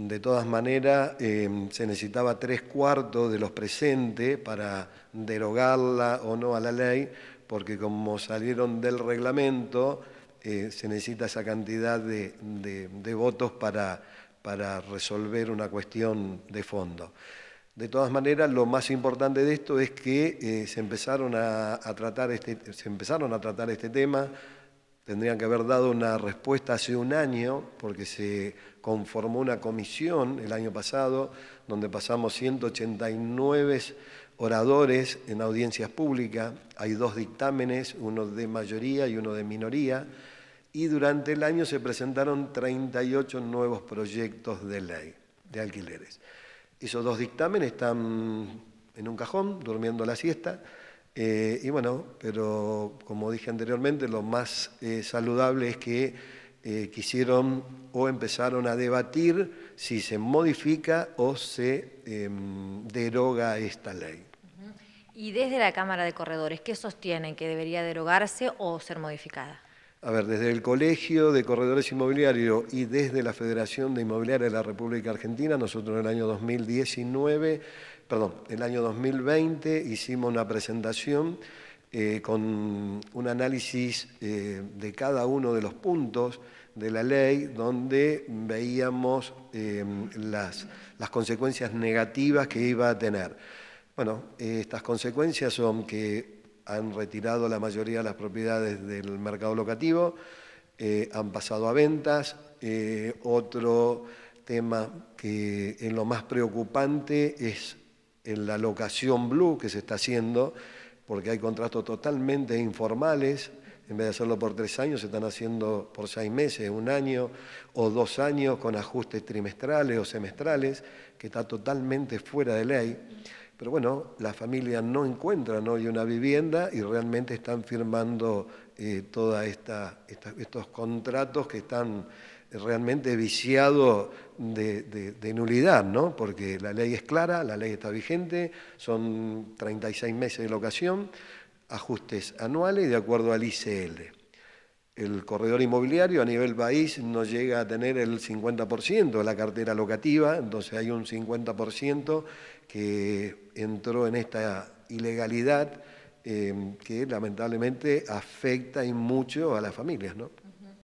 De todas maneras, em, se necesitaba tres cuartos de los presentes para derogarla o no a la ley, porque como salieron del reglamento, eh, se necesita esa cantidad de, votos para, resolver una cuestión de fondo. De todas maneras, lo más importante de esto es que eh, se, empezaron a tratar este, se empezaron a tratar este tema, tendrían que haber dado una respuesta hace un año, porque se conformó una comisión el año pasado, donde pasamos 189 oradores en audiencias públicas, hay dos dictámenes, uno de mayoría y uno de minoría, y durante el año se presentaron 38 nuevos proyectos de ley de alquileres. Esos dos dictámenes están en un cajón, durmiendo la siesta, eh, y bueno, pero como dije anteriormente, lo más eh, saludable es que eh, quisieron o empezaron a debatir si se modifica o se em, deroga esta ley. Y desde la Cámara de Corredores, ¿qué sostienen que debería derogarse o ser modificada? A ver, desde el Colegio de Corredores Inmobiliarios y desde la Federación de Inmobiliaria de la República Argentina, nosotros en el año 2019, perdón, el año 2020 hicimos una presentación eh, con un análisis eh, de cada uno de los puntos de la ley donde veíamos eh, las consecuencias negativas que iba a tener. Bueno, estas consecuencias son que han retirado la mayoría de las propiedades del mercado locativo, eh, han pasado a ventas. Eh, otro tema que es lo más preocupante es en la locación blue que se está haciendo, porque hay contratos totalmente informales, en vez de hacerlo por tres años, se están haciendo por seis meses, un año o dos años con ajustes trimestrales o semestrales, que está totalmente fuera de ley. Pero bueno, la familia no encuentran hoy una vivienda y realmente están firmando eh, todos esta, estos contratos que están realmente viciados de, nulidad, ¿no? Porque la ley es clara, la ley está vigente, son 36 meses de locación, ajustes anuales de acuerdo al ICL el corredor inmobiliario a nivel país no llega a tener el 50% de la cartera locativa, entonces hay un 50% que entró en esta ilegalidad eh, que lamentablemente afecta y mucho a las familias. ¿no?